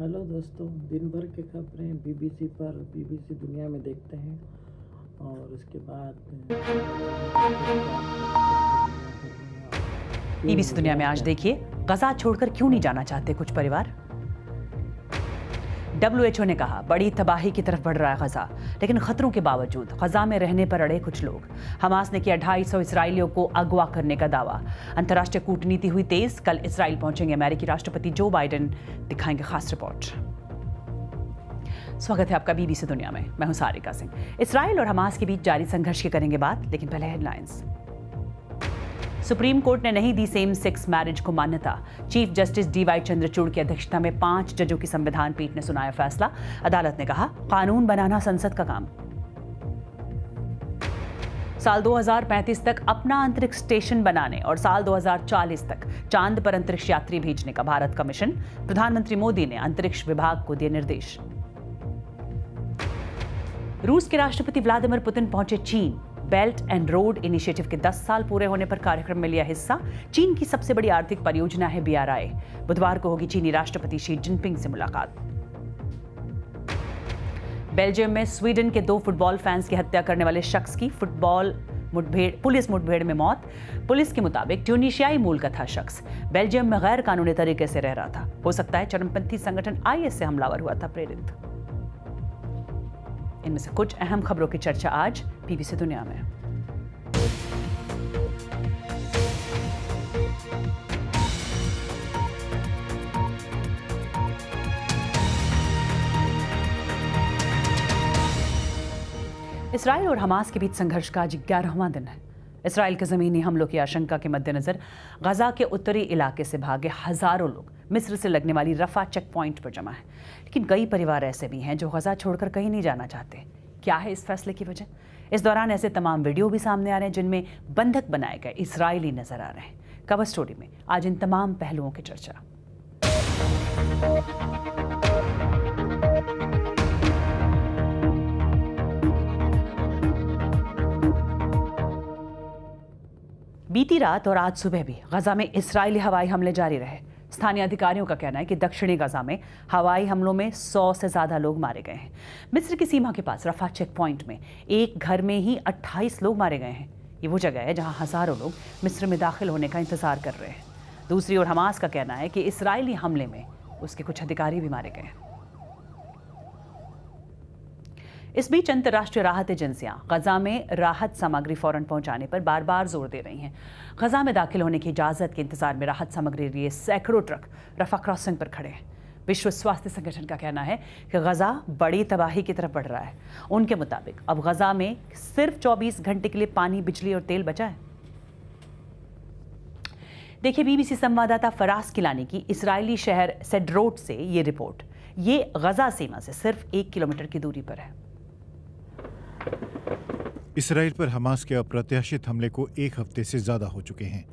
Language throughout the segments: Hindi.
हेलो दोस्तों दिन भर की खबरें बीबीसी पर बीबीसी दुनिया में देखते हैं और उसके बाद बीबीसी दुनिया में आज देखिए गजा छोड़कर क्यों नहीं जाना चाहते कुछ परिवार ओ ने कहा बड़ी तबाही की तरफ बढ़ रहा है गजा लेकिन खतरों के बावजूद गजा में रहने पर अड़े कुछ लोग हमास ने किया ढाई सौ इसराइलियों को अगवा करने का दावा अंतर्राष्ट्रीय कूटनीति हुई तेज कल इसराइल पहुंचेंगे अमेरिकी राष्ट्रपति जो बाइडेन दिखाएंगे खास रिपोर्ट स्वागत है आपका बीबीसी दुनिया में मैं हूं सारिका सिंह इसराइल और हमास के बीच जारी संघर्ष की करेंगे बात लेकिन पहले हेडलाइंस सुप्रीम कोर्ट ने नहीं दी सेम सेक्स मैरिज को मान्यता chief justice D Y Chandrachud की अध्यक्षता में पांच जजों की संविधान पीठ ने सुनाया फैसला अदालत ने कहा कानून बनाना संसद का काम साल 2035 तक अपना अंतरिक्ष स्टेशन बनाने और साल 2040 तक चांद पर अंतरिक्ष यात्री भेजने का भारत का मिशन प्रधानमंत्री मोदी ने अंतरिक्ष विभाग को दिए निर्देश रूस के राष्ट्रपति व्लादिमीर पुतिन पहुंचे चीन बेल्ट एंड रोड इनिशिएटिव के 10 साल पूरे होने पर कार्यक्रम में लिया हिस्सा चीन की सबसे बड़ी आर्थिक परियोजना है बीआरआई बुधवार को होगी चीनी राष्ट्रपति शी जिनपिंग से मुलाकात बेल्जियम में स्वीडन के दो फुटबॉल फैंस की हत्या करने वाले शख्स की फुटबॉल मुठभेड़ पुलिस मुठभेड़ में मौत पुलिस के मुताबिक ट्यूनिशियाई मूल का था शख्स बेल्जियम में गैर कानूनी तरीके से रह रहा था हो सकता है चरमपंथी संगठन आईएस से हमलावर हुआ था प्रेरित इनमें से कुछ अहम खबरों की चर्चा आज पीबीसी दुनिया में इसराइल और हमास के बीच संघर्ष का आज ग्यारहवां दिन है इसराइल के ज़मीनी हमलों की आशंका के मद्देनज़र गजा के उत्तरी इलाके से भागे हज़ारों लोग मिस्र से लगने वाली रफा चेक पॉइंट पर जमा है लेकिन कई परिवार ऐसे भी हैं जो गजा छोड़कर कहीं नहीं जाना चाहते क्या है इस फैसले की वजह इस दौरान ऐसे तमाम वीडियो भी सामने आ रहे हैं जिनमें बंधक बनाए गए इसराइली नजर आ रहे हैं कवर स्टोरी में आज इन तमाम पहलुओं की चर्चा बीती रात और आज सुबह भी गजा में इसराइली हवाई हमले जारी रहे स्थानीय अधिकारियों का कहना है कि दक्षिणी गजा में हवाई हमलों में सौ से ज्यादा लोग मारे गए हैं मिस्र की सीमा के पास रफा चेक पॉइंट में एक घर में ही अट्ठाईस लोग मारे गए हैं ये वो जगह है जहां हजारों लोग मिस्र में दाखिल होने का इंतजार कर रहे हैं दूसरी ओर हमास का कहना है कि इसराइली हमले में उसके कुछ अधिकारी भी मारे गए हैं इस बीच अंतर्राष्ट्रीय राहत एजेंसियां गजा में राहत सामग्री फौरन पहुंचाने पर बार बार जोर दे रही हैं गजा में दाखिल होने की इजाजत के इंतजार में राहत सामग्री लिए सैकड़ों ट्रक रफा क्रॉसिंग पर खड़े हैं विश्व स्वास्थ्य संगठन का कहना है कि गजा बड़ी तबाही की तरफ बढ़ रहा है उनके मुताबिक अब गजा में सिर्फ 24 घंटे के लिए पानी बिजली और तेल बचा है देखिए बीबीसी संवाददाता फरास किलानी की इसराइली शहर सेड्रोट से ये रिपोर्ट ये गजा सीमा से सिर्फ एक किलोमीटर की दूरी पर है इसराइल पर हमास के अप्रत्याशित हमले को एक हफ्ते से ज्यादा हो चुके हैं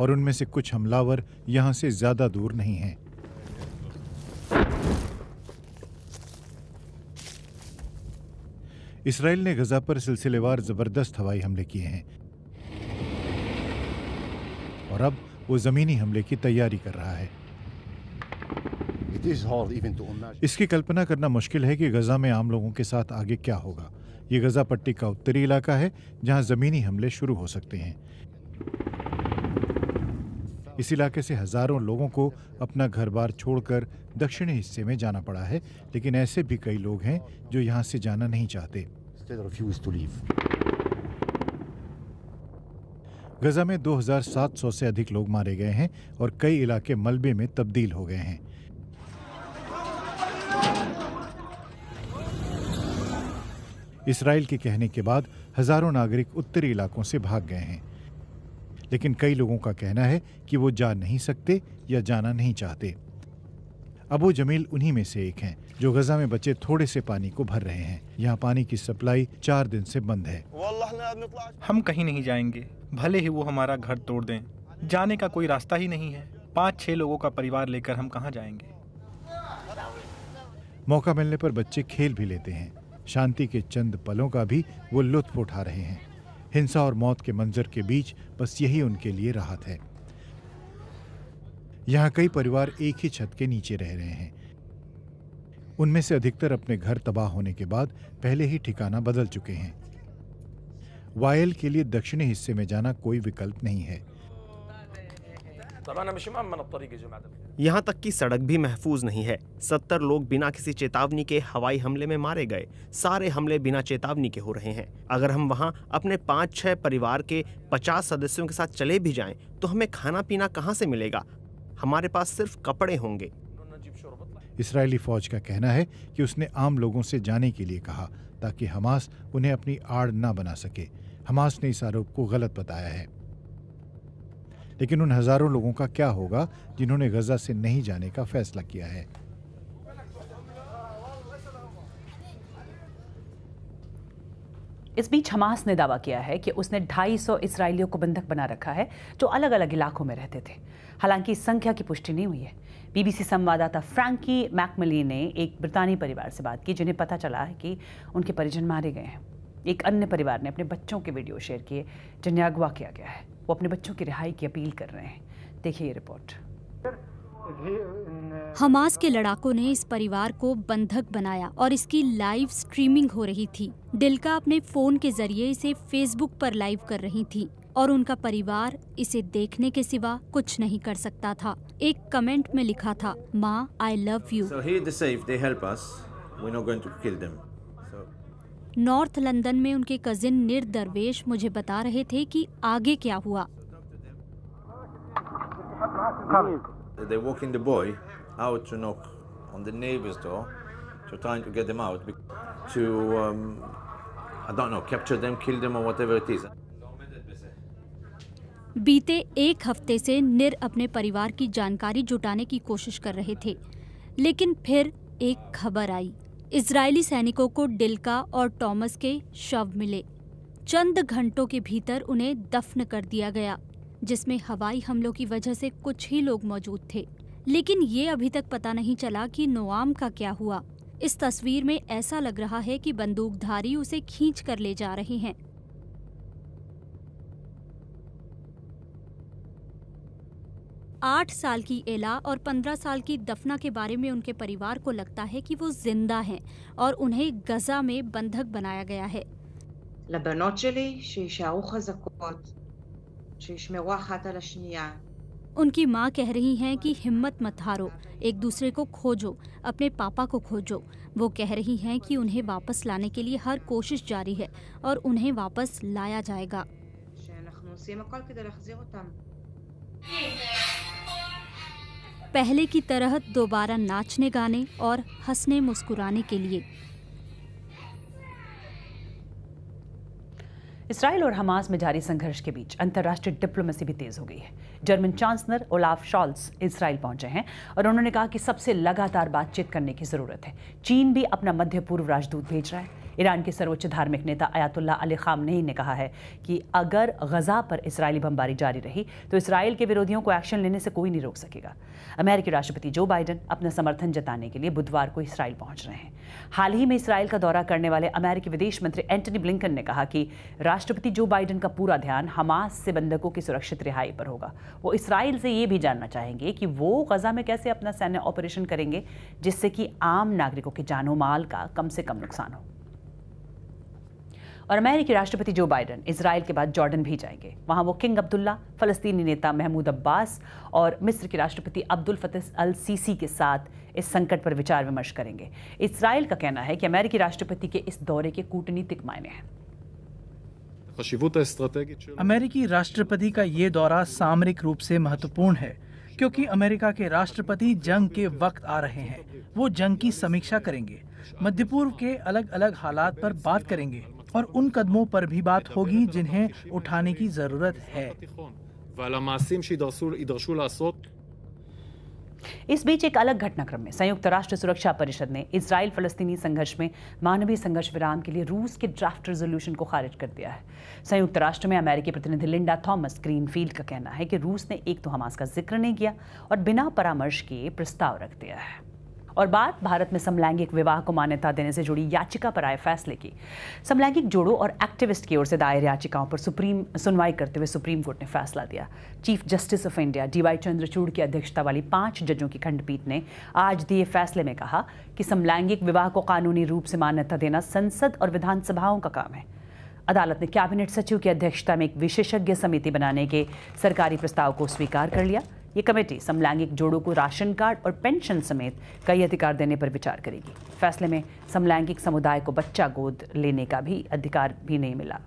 और उनमें से कुछ हमलावर यहां से ज्यादा दूर नहीं हैं। इसराइल ने गजा पर सिलसिलेवार जबरदस्त हवाई हमले किए हैं और अब वो जमीनी हमले की तैयारी कर रहा है इसकी कल्पना करना मुश्किल है कि गजा में आम लोगों के साथ आगे क्या होगा ये गजा पट्टी का उत्तरी इलाका है जहां जमीनी हमले शुरू हो सकते हैं इस इलाके से हजारों लोगों को अपना घर बार छोड़कर दक्षिणी हिस्से में जाना पड़ा है लेकिन ऐसे भी कई लोग हैं जो यहाँ से जाना नहीं चाहते गजा में 2,700 से अधिक लोग मारे गए हैं और कई इलाके मलबे में तब्दील हो गए हैं इसराइल के कहने के बाद हजारों नागरिक उत्तरी इलाकों से भाग गए हैं लेकिन कई लोगों का कहना है कि वो जा नहीं सकते या जाना नहीं चाहते अबू जमील उन्हीं में से एक हैं जो गजा में बचे थोड़े से पानी को भर रहे हैं यहाँ पानी की सप्लाई चार दिन से बंद है हम कहीं नहीं जाएंगे भले ही वो हमारा घर तोड़ दें जाने का कोई रास्ता ही नहीं है पाँच छह लोगों का परिवार लेकर हम कहाँ जाएंगे मौका मिलने पर बच्चे खेल भी लेते हैं शांति के चंद पलों का भी वो लुत्फ उठा रहे हैं हिंसा और मौत के मंजर के बीच बस यही उनके लिए राहत है यहाँ कई परिवार एक ही छत के नीचे रह रहे हैं उनमें से अधिकतर अपने घर तबाह होने के बाद पहले ही ठिकाना बदल चुके हैं वायल के लिए दक्षिणी हिस्से में जाना कोई विकल्प नहीं है यहाँ तक कि सड़क भी महफूज नहीं है सत्तर लोग बिना किसी चेतावनी के हवाई हमले में मारे गए सारे हमले बिना चेतावनी के हो रहे हैं अगर हम वहाँ अपने पाँच छह परिवार के पचास सदस्यों के साथ चले भी जाएं तो हमें खाना पीना कहाँ से मिलेगा हमारे पास सिर्फ कपड़े होंगे इसराइली फौज का कहना है कि उसने आम लोगों से जाने के लिए कहा ताकि हमास उन्हें अपनी आड़ ना बना सके हमास ने इस आरोप को गलत बताया है लेकिन उन हज़ारों लोगों का क्या होगा जिन्होंने गजा से नहीं जाने का फैसला किया है इस बीच हमास ने दावा किया है कि उसने 250 इसराइलियों को बंधक बना रखा है जो अलग अलग इलाकों में रहते थे हालांकि इस संख्या की पुष्टि नहीं हुई है बीबीसी संवाददाता फ्रैंकी मैकमली ने एक ब्रितानी परिवार से बात की जिन्हें पता चला है कि उनके परिजन मारे गए हैं एक अन्य परिवार ने अपने बच्चों के वीडियो शेयर किए जिन्हें अगवा किया गया है वो अपने बच्चों की रिहाई की अपील कर रहे हैं देखिए ये रिपोर्ट हमास के लड़ाकों ने इस परिवार को बंधक बनाया और इसकी लाइव स्ट्रीमिंग हो रही थी दिलका अपने फोन के जरिए इसे फेसबुक पर लाइव कर रही थी और उनका परिवार इसे देखने के सिवा कुछ नहीं कर सकता था एक कमेंट में लिखा था माँ I love you North London में उनके कजिन निर दरवेश मुझे बता रहे थे कि आगे क्या हुआ They walking the boy out to knock on the neighbor's door, so trying to get them out to, um, I don't know, capture them, kill them, or whatever it is. बीते एक हफ्ते से निर अपने परिवार की जानकारी जुटाने की कोशिश कर रहे थे लेकिन फिर एक खबर आई इजरायली सैनिकों को डिल्का और टॉमस के शव मिले चंद घंटों के भीतर उन्हें दफन कर दिया गया जिसमें हवाई हमलों की वजह से कुछ ही लोग मौजूद थे लेकिन ये अभी तक पता नहीं चला कि नोआम का क्या हुआ इस तस्वीर में ऐसा लग रहा है कि बंदूकधारी उसे खींच कर ले जा रहे हैं आठ साल की एला और पंद्रह साल की दफना के बारे में उनके परिवार को लगता है कि वो जिंदा हैं और उन्हें गजा में बंधक बनाया गया है उनकी माँ कह रही हैं कि हिम्मत मत हारो एक दूसरे को खोजो अपने पापा को खोजो वो कह रही हैं कि उन्हें वापस लाने के लिए हर कोशिश जारी है और उन्हें वापस लाया जाएगा पहले की तरह दोबारा नाचने गाने और हंसने मुस्कुराने के लिए इसराइल और हमास में जारी संघर्ष के बीच अंतर्राष्ट्रीय डिप्लोमेसी भी तेज हो गई है German chancellor Olaf Scholz Israel पहुंचे हैं और उन्होंने कहा कि सबसे लगातार बातचीत करने की ज़रूरत है चीन भी अपना मध्य पूर्व राजदूत भेज रहा है ईरान के सर्वोच्च धार्मिक नेता अयातुल्ला अली खामनेही ने कहा है कि अगर गजा पर इसराइली बमबारी जारी रही तो इसराइल के विरोधियों को एक्शन लेने से कोई नहीं रोक सकेगा अमेरिकी राष्ट्रपति जो बाइडन अपना समर्थन जताने के लिए बुधवार को इसराइल पहुंच रहे हैं हाल ही में इसराइल का दौरा करने वाले अमेरिकी विदेश मंत्री एंटनी ब्लिंकन ने कहा कि राष्ट्रपति जो बाइडन का पूरा ध्यान हमास से बंधकों की सुरक्षित रिहाई पर होगा वो इसराइल से ये भी जानना चाहेंगे कि वो गजा में कैसे अपना सैन्य ऑपरेशन करेंगे जिससे कि आम नागरिकों के जानों माल का कम से कम नुकसान हो और अमेरिकी राष्ट्रपति जो बाइडन इसराइल के बाद जॉर्डन भी जाएंगे वहां वो किंग अब्दुल्ला फलस्तीनी नेता महमूद अब्बास और मिस्र के राष्ट्रपति अब्दुल फतेह अल सीसी के साथ इस संकट पर विचार विमर्श करेंगे इसराइल का कहना है कि अमेरिकी राष्ट्रपति के इस दौरे के कूटनीतिक मायने हैं अमेरिकी राष्ट्रपति का ये दौरा सामरिक रूप से महत्वपूर्ण है क्योंकि अमेरिका के राष्ट्रपति जंग के वक्त आ रहे हैं वो जंग की समीक्षा करेंगे मध्य पूर्व के अलग अलग हालात पर बात करेंगे और उन कदमों पर भी बात होगी जिन्हें उठाने की जरूरत है इस बीच एक अलग घटनाक्रम में संयुक्त राष्ट्र सुरक्षा परिषद ने इसराइल फलस्तीनी संघर्ष में मानवीय संघर्ष विराम के लिए रूस के ड्राफ्ट रेजोल्यूशन को खारिज कर दिया है संयुक्त राष्ट्र में अमेरिकी प्रतिनिधि लिंडा थॉमस ग्रीनफील्ड का कहना है कि रूस ने एक तो हमास का जिक्र नहीं किया और बिना परामर्श के प्रस्ताव रख दिया है और बाद भारत में समलैंगिक विवाह को मान्यता देने से जुड़ी याचिका पर आए फैसले की समलैंगिक जोड़ों और एक्टिविस्ट की ओर से दायर याचिकाओं पर सुप्रीम सुनवाई करते हुए सुप्रीम कोर्ट ने फैसला दिया chief justice of India D Y Chandrachud की अध्यक्षता वाली पांच जजों की खंडपीठ ने आज दिए फैसले में कहा कि समलैंगिक विवाह को कानूनी रूप से मान्यता देना संसद और विधानसभाओं का काम है अदालत ने कैबिनेट सचिव की अध्यक्षता में एक विशेषज्ञ समिति बनाने के सरकारी प्रस्ताव को स्वीकार कर लिया ये कमेटी समलैंगिक जोड़ों को राशन कार्ड और पेंशन समेत कई अधिकार देने पर विचार करेगी फैसले में समलैंगिक समुदाय को बच्चा गोद लेने का भी अधिकार भी नहीं मिला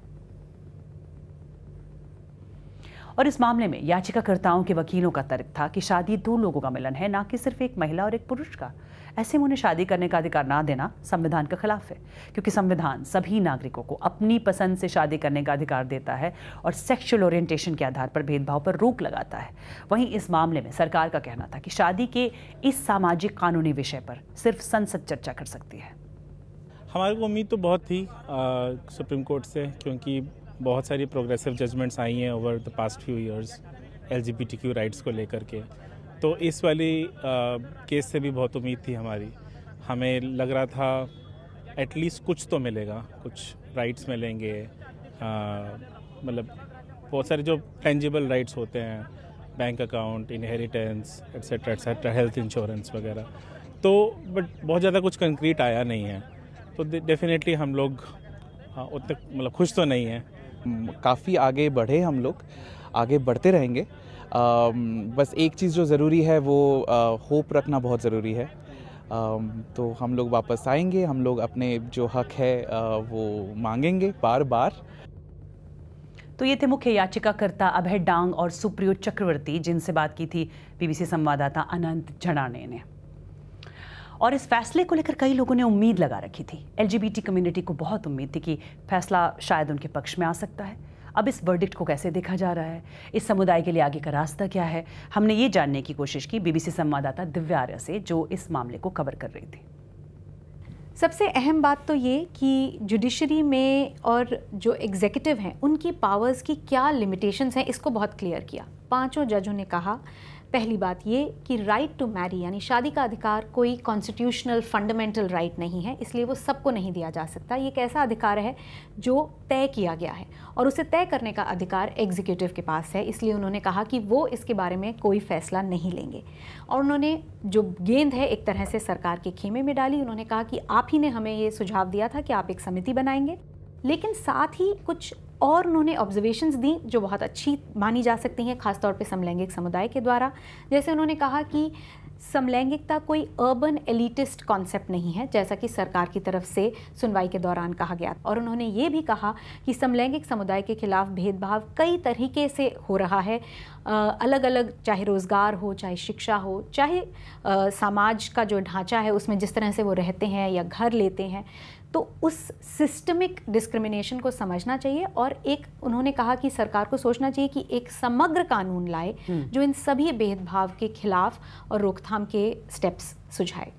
और इस मामले में याचिकाकर्ताओं के वकीलों का तर्क था कि शादी दो लोगों का मिलन है ना कि सिर्फ एक महिला और एक पुरुष का ऐसे में उन्हें शादी करने का अधिकार ना देना संविधान के खिलाफ है क्योंकि संविधान सभी नागरिकों को अपनी पसंद से शादी करने का अधिकार देता है और सेक्शुअल ओरिएंटेशन के आधार पर भेदभाव पर रोक लगाता है वहीं इस मामले में सरकार का कहना था कि शादी के इस सामाजिक कानूनी विषय पर सिर्फ संसद चर्चा कर सकती है हमारे को उम्मीद तो बहुत थी आ, सुप्रीम कोर्ट से क्योंकि बहुत सारी प्रोग्रेसिव जजमेंट्स आई हैं over the past few years L rights को लेकर के तो इस वाली केस से भी बहुत उम्मीद थी हमारी हमें लग रहा था एटलीस्ट कुछ तो मिलेगा कुछ राइट्स मिलेंगे मतलब बहुत सारे जो टेंजिबल राइट्स होते हैं bank account inheritance etcetera etcetera health insurance वगैरह तो बट बहुत ज़्यादा कुछ कंक्रीट आया नहीं है तो डेफिनेटली हम लोग उतने मतलब खुश तो नहीं हैं काफ़ी आगे बढ़े हम लोग आगे बढ़ते रहेंगे Um, बस एक चीज़ जो ज़रूरी है वो होप रखना बहुत ज़रूरी है um, तो हम लोग वापस आएंगे हम लोग अपने जो हक है वो मांगेंगे बार बार तो ये थे मुख्य याचिकाकर्ता अभय डांग और सुप्रियो चक्रवर्ती जिनसे बात की थी बीबीसी संवाददाता अनंत झड़ाने ने और इस फैसले को लेकर कई लोगों ने उम्मीद लगा रखी थी एलजीबीटी कम्युनिटी को बहुत उम्मीद थी कि फैसला शायद उनके पक्ष में आ सकता है अब इस वर्डिक्ट को कैसे देखा जा रहा है इस समुदाय के लिए आगे का रास्ता क्या है हमने ये जानने की कोशिश की बीबीसी संवाददाता दिव्या आर्य से जो इस मामले को कवर कर रही थी सबसे अहम बात तो ये कि जुडिशरी में और जो एग्जीक्यूटिव हैं उनकी पावर्स की क्या लिमिटेशंस हैं इसको बहुत क्लियर किया पांचों जजों ने कहा पहली बात ये कि राइट टू मैरी यानी शादी का अधिकार कोई कॉन्स्टिट्यूशनल फंडामेंटल राइट नहीं है इसलिए वो सबको नहीं दिया जा सकता ये एक ऐसा अधिकार है जो तय किया गया है और उसे तय करने का अधिकार एग्जीक्यूटिव के पास है इसलिए उन्होंने कहा कि वो इसके बारे में कोई फैसला नहीं लेंगे और उन्होंने जो गेंद है एक तरह से सरकार के खेमे में डाली उन्होंने कहा कि आप ही ने हमें ये सुझाव दिया था कि आप एक समिति बनाएंगे लेकिन साथ ही कुछ और उन्होंने ऑब्जर्वेशंस दी जो बहुत अच्छी मानी जा सकती हैं खासतौर पर समलैंगिक समुदाय के द्वारा जैसे उन्होंने कहा कि समलैंगिकता कोई अर्बन एलिटिस्ट कॉन्सेप्ट नहीं है जैसा कि सरकार की तरफ से सुनवाई के दौरान कहा गया और उन्होंने ये भी कहा कि समलैंगिक समुदाय के खिलाफ भेदभाव कई तरीके से हो रहा है अलग अलग चाहे रोज़गार हो चाहे शिक्षा हो चाहे समाज का जो ढांचा है उसमें जिस तरह से वो रहते हैं या घर लेते हैं तो उस सिस्टमिक डिस्क्रिमिनेशन को समझना चाहिए और एक उन्होंने कहा कि सरकार को सोचना चाहिए कि एक समग्र कानून लाए हम्म। जो इन सभी भेदभाव के खिलाफ और रोकथाम के स्टेप्स सुझाए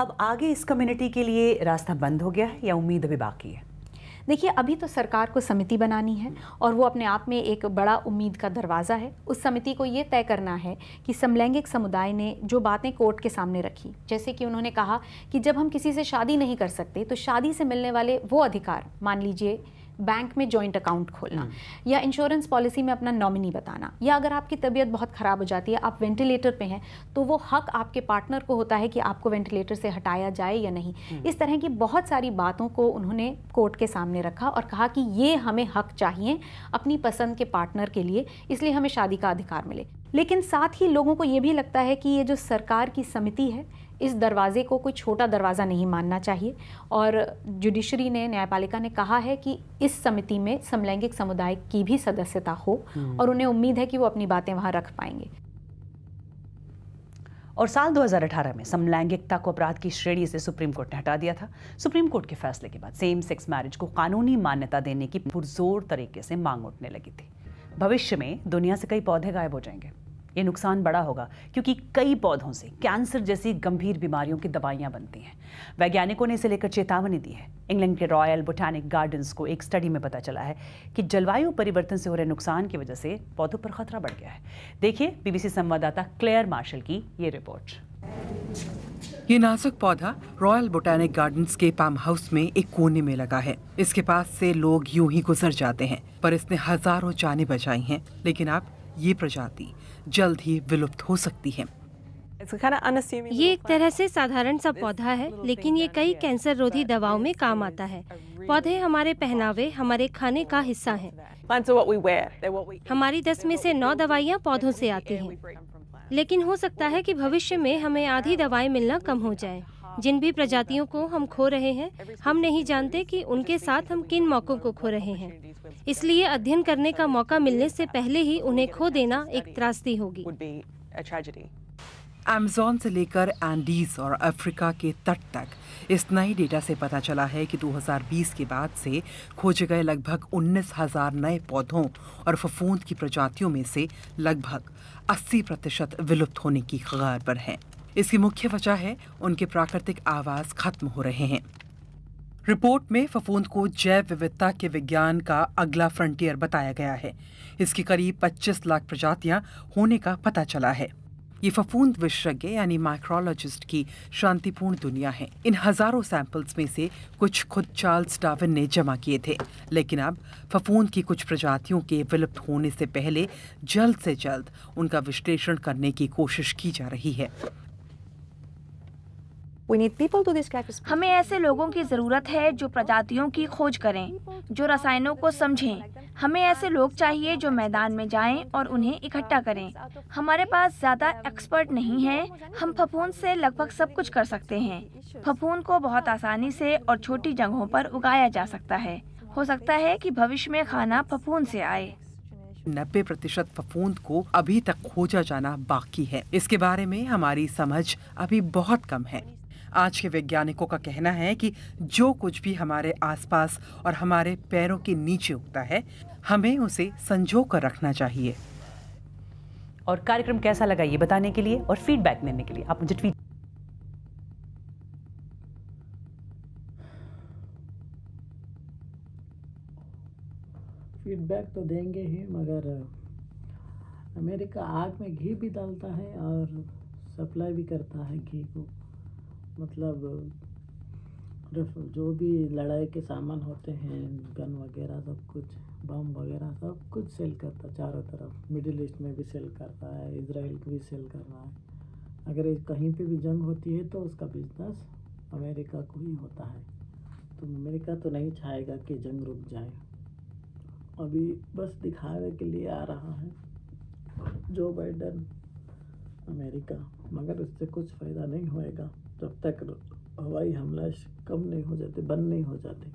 अब आगे इस कम्युनिटी के लिए रास्ता बंद हो गया है या उम्मीद अभी बाकी है देखिए अभी तो सरकार को समिति बनानी है और वो अपने आप में एक बड़ा उम्मीद का दरवाज़ा है उस समिति को ये तय करना है कि समलैंगिक समुदाय ने जो बातें कोर्ट के सामने रखी जैसे कि उन्होंने कहा कि जब हम किसी से शादी नहीं कर सकते तो शादी से मिलने वाले वो अधिकार मान लीजिए बैंक में जॉइंट अकाउंट खोलना या इंश्योरेंस पॉलिसी में अपना नॉमिनी बताना या अगर आपकी तबीयत बहुत ख़राब हो जाती है आप वेंटिलेटर पे हैं तो वो हक आपके पार्टनर को होता है कि आपको वेंटिलेटर से हटाया जाए या नहीं हम्म। इस तरह की बहुत सारी बातों को उन्होंने कोर्ट के सामने रखा और कहा कि ये हमें हक चाहिए अपनी पसंद के पार्टनर के लिए इसलिए हमें शादी का अधिकार मिले लेकिन साथ ही लोगों को ये भी लगता है कि ये जो सरकार की समिति है इस दरवाजे को कोई छोटा दरवाज़ा नहीं मानना चाहिए और जुडिशरी ने न्यायपालिका ने कहा है कि इस समिति में समलैंगिक समुदाय की भी सदस्यता हो हम्म। और उन्हें उम्मीद है कि वो अपनी बातें वहाँ रख पाएंगे और साल 2018 में समलैंगिकता को अपराध की श्रेणी से सुप्रीम कोर्ट ने हटा दिया था सुप्रीम कोर्ट के फैसले के बाद सेम सेक्स मैरिज को कानूनी मान्यता देने की पुरजोर तरीके से मांग उठने लगी थी भविष्य में दुनिया से कई पौधे गायब हो जाएंगे ये नुकसान बड़ा होगा क्योंकि कई पौधों से कैंसर जैसी गंभीर बीमारियों की दवाइयाँ बनती हैं वैज्ञानिकों ने इसे लेकर चेतावनी दी है इंग्लैंड के रॉयल बोटैनिक गार्डन्स को एक स्टडी में पता चला है कि जलवायु परिवर्तन से हो रहे नुकसान की वजह से पौधों पर खतरा बढ़ गया है देखिए बीबीसी संवाददाता क्लेयर मार्शल की ये रिपोर्ट ये नाजुक पौधा रॉयल बोटैनिक गार्डन्स के पाम हाउस में एक कोने में लगा है इसके पास से लोग यूं ही गुजर जाते हैं पर इसने हजारों जाने बचाई हैं लेकिन अब ये प्रजाति जल्द ही विलुप्त हो सकती है ये एक तरह से साधारण सा पौधा है लेकिन ये कई कैंसर रोधी दवाओं में काम आता है पौधे हमारे पहनावे हमारे खाने का हिस्सा है हमारी दस में से नौ दवाइयाँ पौधों से आती हैं। लेकिन हो सकता है कि भविष्य में हमें आधी दवाएं मिलना कम हो जाए जिन भी प्रजातियों को हम खो रहे हैं हम नहीं जानते कि उनके साथ हम किन मौक़ों को खो रहे हैं इसलिए अध्ययन करने का मौका मिलने से पहले ही उन्हें खो देना एक त्रासदी होगी अमेजोन से लेकर एंडीज और अफ्रीका के तट तक इस नए डेटा से पता चला है कि 2020 के बाद से खोजे गए लगभग उन्नीस हजार नए पौधों और फफूंद की प्रजातियों में से लगभग 80 प्रतिशत विलुप्त होने की खबर पर हैं इसकी मुख्य वजह है उनके प्राकृतिक आवास खत्म हो रहे हैं रिपोर्ट में फफूंद को जैव विविधता के विज्ञान का अगला फ्रंटियर बताया गया है इसकी करीब 25 लाख प्रजातियां होने का पता चला है ये फफूंद विशेषज्ञ यानी माइक्रोलॉजिस्ट की शांतिपूर्ण दुनिया है इन हजारों सैंपल्स में से कुछ खुद चार्ल्स डाविन ने जमा किए थे लेकिन अब फफूंद की कुछ प्रजातियों के विलुप्त होने से पहले जल्द से जल्द उनका विश्लेषण करने की कोशिश की जा रही है हमें ऐसे लोगों की ज़रूरत है जो प्रजातियों की खोज करें जो रसायनों को समझें हमें ऐसे लोग चाहिए जो मैदान में जाएं और उन्हें इकट्ठा करें हमारे पास ज़्यादा एक्सपर्ट नहीं है हम फफूंद से लगभग सब कुछ कर सकते हैं फफूंद को बहुत आसानी से और छोटी जगहों पर उगाया जा सकता है हो सकता है कि भविष्य में खाना फफूंद से आए नब्बे प्रतिशत फफूंद को अभी तक खोजा जाना बाकी है इसके बारे में हमारी समझ अभी बहुत कम है आज के वैज्ञानिकों का कहना है कि जो कुछ भी हमारे आसपास और हमारे पैरों के नीचे उगता है हमें उसे संजो कर रखना चाहिए और कार्यक्रम कैसा लगा ये बताने के लिए और फीडबैक देने के लिए आप मुझे ट्वीट फीडबैक तो देंगे ही मगर अमेरिका आग में घी भी डालता है और सप्लाई भी करता है घी को मतलब जो भी लड़ाई के सामान होते हैं गन वगैरह सब कुछ बम वगैरह सब कुछ सेल करता है चारों तरफ मिडिल ईस्ट में भी सेल करता है इसराइल को भी सेल कर रहा है अगर कहीं पे भी जंग होती है तो उसका बिजनेस अमेरिका को ही होता है तो अमेरिका तो नहीं चाहेगा कि जंग रुक जाए अभी बस दिखावे के लिए आ रहा है जो बाइडन अमेरिका मगर उससे कुछ फ़ायदा नहीं होएगा तब तक हवाई हमला कम नहीं हो जाते बंद नहीं हो जाते